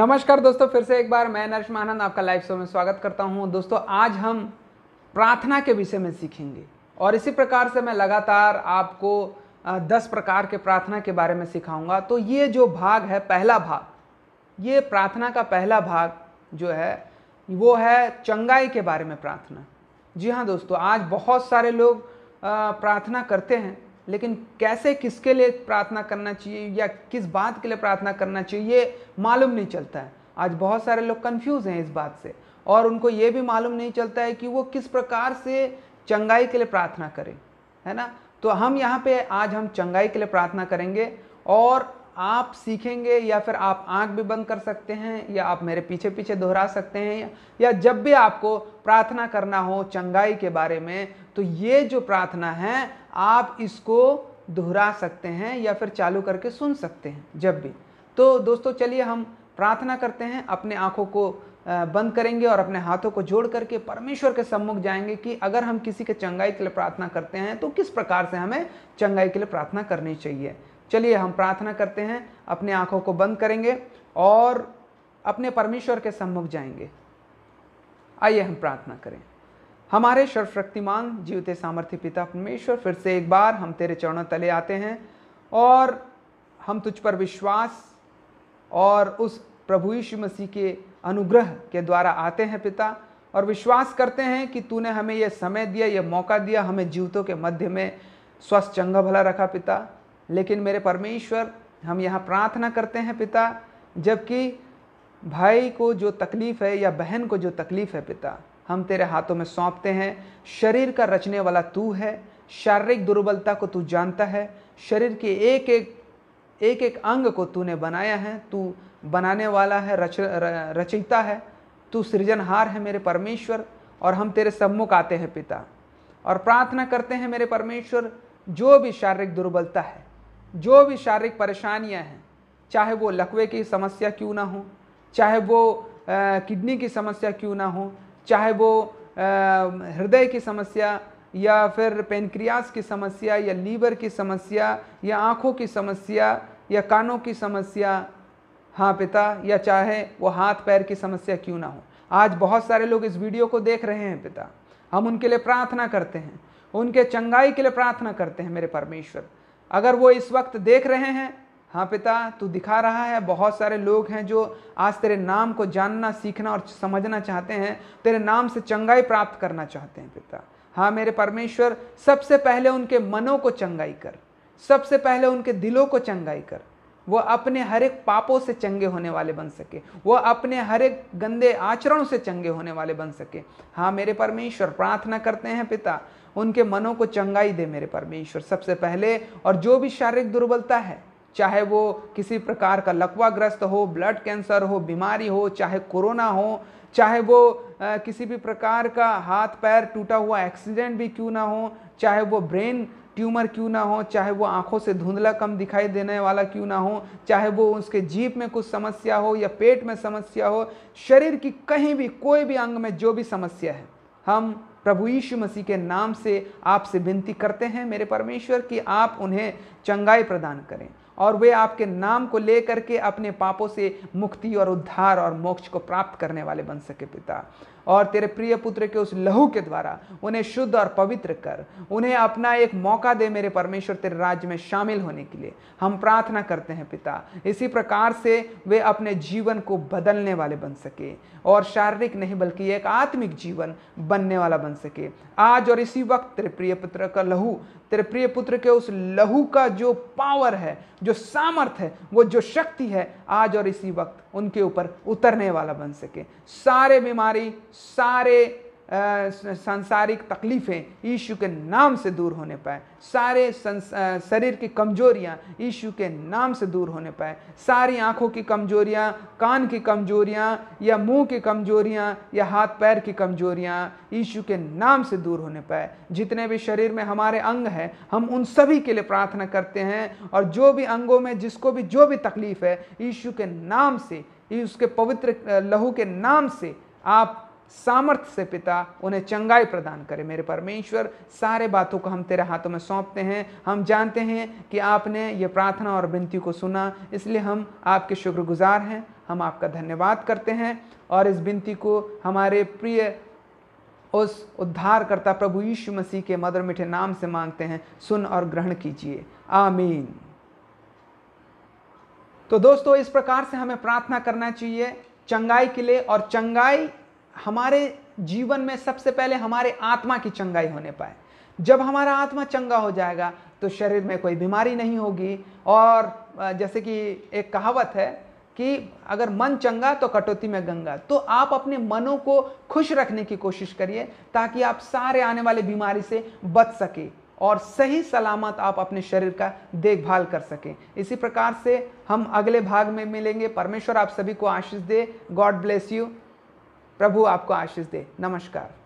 नमस्कार दोस्तों फिर से एक बार मैं नरेश महानंद आपका लाइव शो में स्वागत करता हूं दोस्तों आज हम प्रार्थना के विषय में सीखेंगे और इसी प्रकार से मैं लगातार आपको दस प्रकार के प्रार्थना के बारे में सिखाऊंगा तो ये जो भाग है पहला भाग ये प्रार्थना का पहला भाग जो है वो है चंगाई के बारे में प्रार्थना जी हाँ दोस्तों आज बहुत सारे लोग प्रार्थना करते हैं लेकिन कैसे किसके लिए प्रार्थना करना चाहिए या किस बात के लिए प्रार्थना करना चाहिए ये मालूम नहीं चलता है आज बहुत सारे लोग कन्फ्यूज हैं इस बात से और उनको ये भी मालूम नहीं चलता है कि वो किस प्रकार से चंगाई के लिए प्रार्थना करें है ना तो हम यहाँ पे आज हम चंगाई के लिए प्रार्थना करेंगे और आप सीखेंगे या फिर आप आंख भी बंद कर सकते हैं या आप मेरे पीछे पीछे दोहरा सकते हैं या जब भी आपको प्रार्थना करना हो चंगाई के बारे में तो ये जो प्रार्थना है आप इसको दोहरा सकते हैं या फिर चालू करके सुन सकते हैं जब भी तो दोस्तों चलिए हम प्रार्थना करते हैं अपने आँखों को बंद करेंगे और अपने हाथों को जोड़ करके परमेश्वर के सम्मुख जाएंगे कि अगर हम किसी के चंगाई के लिए प्रार्थना करते हैं तो किस प्रकार से हमें चंगाई के लिए प्रार्थना करनी चाहिए चलिए हम प्रार्थना करते हैं अपने आँखों को बंद करेंगे और अपने परमेश्वर के सम्मुख जाएंगे आइए हम प्रार्थना करें हमारे सर्वशक्तिमान जीवते सामर्थ्य पिता परमेश्वर फिर से एक बार हम तेरे चरणों तले आते हैं और हम तुझ पर विश्वास और उस प्रभु यीशु मसीह के अनुग्रह के द्वारा आते हैं पिता और विश्वास करते हैं कि तूने हमें यह समय दिया यह मौका दिया हमें जीवतों के मध्य में स्वस्थ चंगा भला रखा पिता लेकिन मेरे परमेश्वर हम यहाँ प्रार्थना करते हैं पिता जबकि भाई को जो तकलीफ़ है या बहन को जो तकलीफ़ है पिता हम तेरे हाथों में सौंपते हैं शरीर का रचने वाला तू है शारीरिक दुर्बलता को तू जानता है शरीर के एक एक एक एक अंग को तूने बनाया है तू बनाने वाला है रच र, रचयिता है तू सृजनहार है मेरे परमेश्वर और हम तेरे सम्मुख आते हैं पिता और प्रार्थना करते हैं मेरे परमेश्वर जो भी शारीरिक दुर्बलता है जो भी शारीरिक परेशानियां हैं चाहे वो लकवे की समस्या क्यों ना हो चाहे वो किडनी की समस्या क्यों ना हो चाहे वो हृदय की समस्या या फिर पेनक्रियास की समस्या या लीवर की समस्या या आँखों की समस्या या कानों की समस्या हाँ पिता या चाहे वो हाथ पैर की समस्या क्यों ना हो आज बहुत सारे लोग इस वीडियो को देख रहे हैं पिता हम उनके लिए प्रार्थना करते हैं उनके चंगाई के लिए प्रार्थना करते हैं मेरे परमेश्वर अगर वो इस वक्त देख रहे हैं हाँ पिता तू दिखा रहा है बहुत सारे लोग हैं जो आज तेरे नाम को जानना सीखना और समझना चाहते हैं तेरे नाम से चंगाई प्राप्त करना चाहते हैं पिता हाँ मेरे परमेश्वर सबसे पहले उनके मनों को चंगाई कर सबसे पहले उनके दिलों को चंगाई कर वो अपने हर एक पापों से चंगे होने वाले बन सके वो अपने हर एक गंदे आचरणों से चंगे होने वाले बन सके हाँ मेरे परमेश्वर प्रार्थना करते हैं पिता उनके मनों को चंगाई दे मेरे परमेश्वर सबसे पहले और जो भी शारीरिक दुर्बलता है चाहे वो किसी प्रकार का लकवाग्रस्त हो ब्लड कैंसर हो बीमारी हो चाहे कोरोना हो चाहे वो आ, किसी भी प्रकार का हाथ पैर टूटा हुआ एक्सीडेंट भी क्यों ना हो चाहे वो ब्रेन ट्यूमर क्यों ना हो चाहे वो आंखों से धुंधला कम दिखाई देने वाला क्यों ना हो चाहे वो उसके जीप में कुछ समस्या हो या पेट में समस्या हो शरीर की कहीं भी कोई भी अंग में जो भी समस्या है हम प्रभु यीशु मसीह के नाम से आपसे विनती करते हैं मेरे परमेश्वर कि आप उन्हें चंगाई प्रदान करें और वे आपके नाम को लेकर के अपने पापों से मुक्ति और उद्धार और मोक्ष को प्राप्त करने वाले बन सके पिता और तेरे प्रिय पुत्र के उस लहू के द्वारा उन्हें शुद्ध और पवित्र कर उन्हें अपना एक मौका दे मेरे परमेश्वर तेरे राज्य में शामिल होने के लिए हम प्रार्थना करते हैं पिता इसी प्रकार से वे अपने जीवन को बदलने वाले बन सके और शारीरिक नहीं बल्कि एक आत्मिक जीवन बनने वाला बन सके आज और इसी वक्त तेरे प्रिय पुत्र का लहू तेरे प्रिय पुत्र के उस लहू का जो पावर है जो सामर्थ है वो जो शक्ति है आज और इसी वक्त उनके ऊपर उतरने वाला बन सके सारे बीमारी सारे सांसारिक तकलीफ़ें ईशु के नाम से दूर होने पाए सारे शरीर की कमजोरियाँ ईशु के नाम से दूर होने पाए सारी आँखों की कमजोरियाँ कान की कमजोरियाँ या मुंह की कमजोरियाँ या हाथ पैर की कमजोरियाँ ईशु के नाम से दूर होने पाए जितने भी शरीर में हमारे अंग हैं हम उन सभी के लिए प्रार्थना करते हैं और जो भी अंगों में जिसको भी जो भी तकलीफ़ है ईशु के नाम से उसके पवित्र लहू के नाम से आप सामर्थ्य से पिता उन्हें चंगाई प्रदान करे मेरे परमेश्वर सारे बातों को हम तेरे हाथों में सौंपते हैं हम जानते हैं कि आपने ये प्रार्थना और विनती को सुना इसलिए हम आपके शुक्रगुजार हैं हम आपका धन्यवाद करते हैं और इस विनती को हमारे प्रिय उस उद्धारकर्ता प्रभु यीशु मसीह के मदर मिठे नाम से मांगते हैं सुन और ग्रहण कीजिए आमीन तो दोस्तों इस प्रकार से हमें प्रार्थना करना चाहिए चंगाई के लिए और चंगाई हमारे जीवन में सबसे पहले हमारे आत्मा की चंगाई होने पाए जब हमारा आत्मा चंगा हो जाएगा तो शरीर में कोई बीमारी नहीं होगी और जैसे कि एक कहावत है कि अगर मन चंगा तो कटौती में गंगा तो आप अपने मनों को खुश रखने की कोशिश करिए ताकि आप सारे आने वाले बीमारी से बच सके और सही सलामत आप अपने शरीर का देखभाल कर सकें इसी प्रकार से हम अगले भाग में मिलेंगे परमेश्वर आप सभी को आशीष दे गॉड ब्लेस यू प्रभु आपको आशीष दे नमस्कार